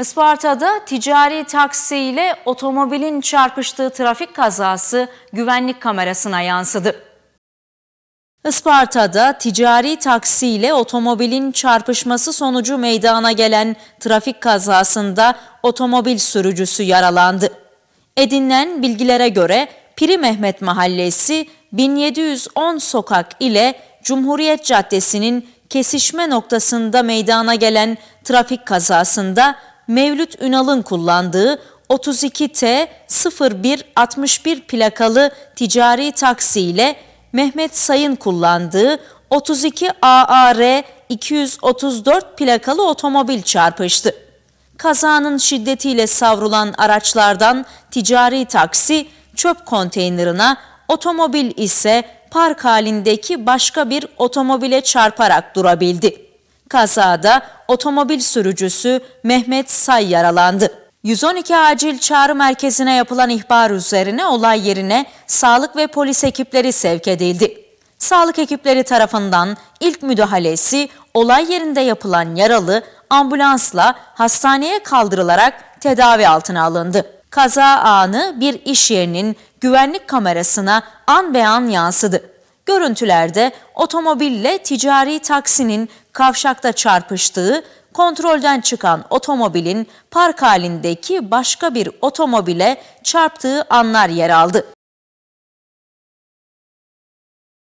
Isparta'da ticari ile otomobilin çarpıştığı trafik kazası güvenlik kamerasına yansıdı. Isparta'da ticari ile otomobilin çarpışması sonucu meydana gelen trafik kazasında otomobil sürücüsü yaralandı. Edinilen bilgilere göre Piri Mehmet Mahallesi 1710 sokak ile Cumhuriyet Caddesi'nin kesişme noktasında meydana gelen trafik kazasında Mevlüt Ünal'ın kullandığı 32T 0161 plakalı ticari ile Mehmet Sayın kullandığı 32 AAR 234 plakalı otomobil çarpıştı. Kazanın şiddetiyle savrulan araçlardan ticari taksi çöp konteynerına, otomobil ise park halindeki başka bir otomobile çarparak durabildi. Kazada otomobil sürücüsü Mehmet Say yaralandı. 112 acil çağrı merkezine yapılan ihbar üzerine olay yerine sağlık ve polis ekipleri sevk edildi. Sağlık ekipleri tarafından ilk müdahalesi olay yerinde yapılan yaralı ambulansla hastaneye kaldırılarak tedavi altına alındı. Kaza anı bir iş yerinin güvenlik kamerasına an be an yansıdı. Görüntülerde otomobille ticari taksinin kavşakta çarpıştığı, kontrolden çıkan otomobilin park halindeki başka bir otomobile çarptığı anlar yer aldı.